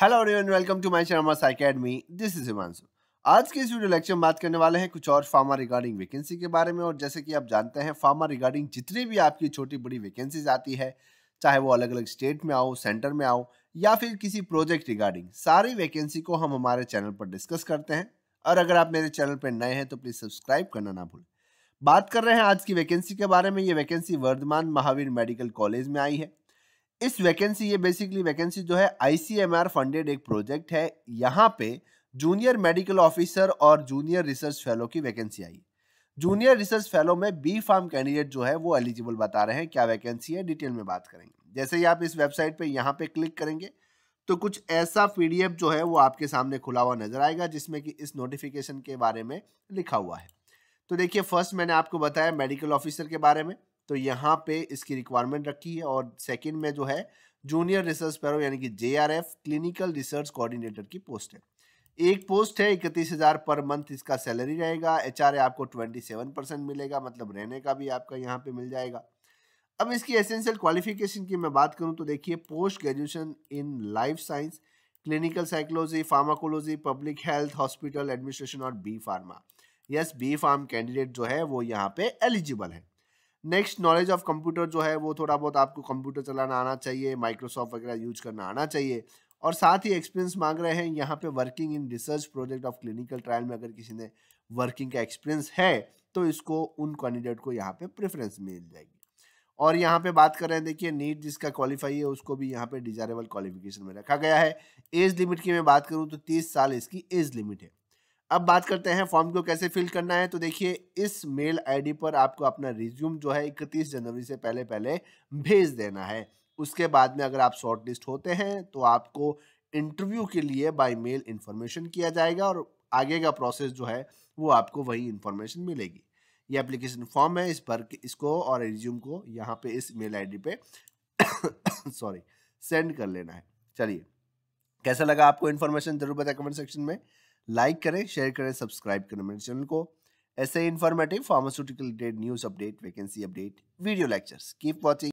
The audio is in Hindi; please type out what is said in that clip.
hello everyone welcome to my Sharma maths academy this is Himanshu आज के इस वीडियो लेक्चर में बात करने वाले हैं कुछ और फार्मा रिगार्डिंग वैकेंसी के बारे में और जैसे कि आप जानते हैं फार्मा रिगार्डिंग जितनी भी आपकी छोटी बड़ी वैकेंसीज आती है चाहे वो अलग अलग स्टेट में आओ सेंटर में आओ या फिर किसी प्रोजेक्ट रिगार्डिंग सारी वैकेंसी को हम हमारे चैनल पर डिस्कस करते हैं और अगर आप मेरे चैनल पर नए हैं तो प्लीज़ सब्सक्राइब करना ना भूलें बात कर रहे हैं आज की वैकेंसी के बारे में ये vacancy Vardhman Mahavir medical college में आई है इस वैकेंसी ये बेसिकली वैकेंसी जो है आईसीएमआर फंडेड एक प्रोजेक्ट है यहाँ पे जूनियर मेडिकल ऑफिसर और जूनियर रिसर्च फेलो की वैकेंसी आई जूनियर रिसर्च फेलो में बी फार्म कैंडिडेट जो है वो एलिजिबल बता रहे हैं क्या वैकेंसी है डिटेल में बात करेंगे जैसे ही आप इस वेबसाइट पे यहाँ पे क्लिक करेंगे तो कुछ ऐसा पीडीएफ जो है वो आपके सामने खुला हुआ नजर आएगा जिसमें कि इस नोटिफिकेशन के बारे में लिखा हुआ है तो देखिए फर्स्ट मैंने आपको बताया मेडिकल ऑफिसर के बारे में तो यहाँ पे इसकी रिक्वायरमेंट रखी है और सेकेंड में जो है जूनियर रिसर्च पैरो यानी कि जे क्लिनिकल रिसर्च कोऑर्डिनेटर की पोस्ट है एक पोस्ट है इकतीस हज़ार पर मंथ इसका सैलरी रहेगा एच आपको ट्वेंटी सेवन परसेंट मिलेगा मतलब रहने का भी आपका यहाँ पे मिल जाएगा अब इसकी एसेंशियल क्वालिफिकेशन की मैं बात करूँ तो देखिए post graduation in life science clinical psychology pharmacology public health hospital administration और B pharma yes B pharm candidate जो है वो यहाँ पे एलिजिबल है नेक्स्ट नॉलेज ऑफ कंप्यूटर जो है वो थोड़ा बहुत आपको कंप्यूटर चलाना आना चाहिए माइक्रोसॉफ्ट वगैरह यूज करना आना चाहिए और साथ ही एक्सपीरियंस मांग रहे हैं यहाँ पे working in research project of clinical trial में अगर किसी ने वर्किंग का एक्सपीरियंस है तो इसको उन कैंडिडेट को यहाँ पे प्रेफरेंस मिल जाएगी और यहाँ पे बात कर रहे हैं देखिए नीट जिसका क्वालिफाई है उसको भी यहाँ पे डिजायरेबल क्वालिफिकेशन में रखा गया है एज लिमिट की मैं बात करूँ तो तीस साल इसकी एज लिमिट है अब बात करते हैं फॉर्म को कैसे फिल करना है तो देखिए इस मेल आईडी पर आपको अपना रिज्यूम जो है इकतीस जनवरी से पहले पहले भेज देना है उसके बाद में अगर आप शॉर्ट लिस्ट होते हैं तो आपको इंटरव्यू के लिए बाय मेल इन्फॉर्मेशन किया जाएगा और आगे का प्रोसेस जो है वो आपको वही इन्फॉर्मेशन मिलेगी ये एप्लीकेशन फॉर्म है इस पर इसको और रिज्यूम को यहाँ पे इस मेल आई पे सॉरी सेंड कर लेना है चलिए कैसा लगा आपको इन्फॉर्मेशन जरूर बताए कमेंट सेक्शन में लाइक करें शेयर करें सब्सक्राइब करें मेरे चैनल को ऐसे informative pharmaceutical related news update vacancy update video lectures keep watching